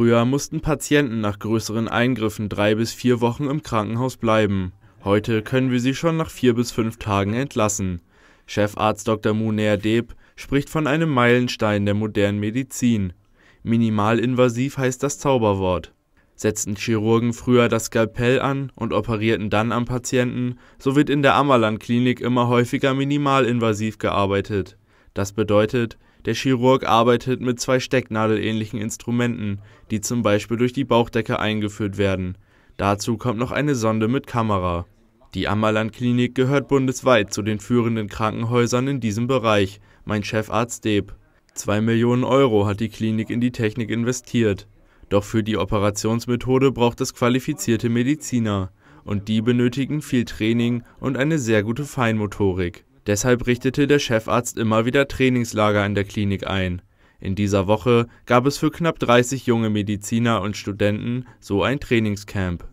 Früher mussten Patienten nach größeren Eingriffen drei bis vier Wochen im Krankenhaus bleiben. Heute können wir sie schon nach vier bis fünf Tagen entlassen. Chefarzt Dr. Muner Deb spricht von einem Meilenstein der modernen Medizin. Minimalinvasiv heißt das Zauberwort. Setzten Chirurgen früher das Skalpell an und operierten dann am Patienten, so wird in der Ammerland-Klinik immer häufiger minimalinvasiv gearbeitet. Das bedeutet, der Chirurg arbeitet mit zwei stecknadelähnlichen Instrumenten, die zum Beispiel durch die Bauchdecke eingeführt werden. Dazu kommt noch eine Sonde mit Kamera. Die Ammerland-Klinik gehört bundesweit zu den führenden Krankenhäusern in diesem Bereich, mein Chefarzt Deb. Zwei Millionen Euro hat die Klinik in die Technik investiert. Doch für die Operationsmethode braucht es qualifizierte Mediziner. Und die benötigen viel Training und eine sehr gute Feinmotorik. Deshalb richtete der Chefarzt immer wieder Trainingslager in der Klinik ein. In dieser Woche gab es für knapp 30 junge Mediziner und Studenten so ein Trainingscamp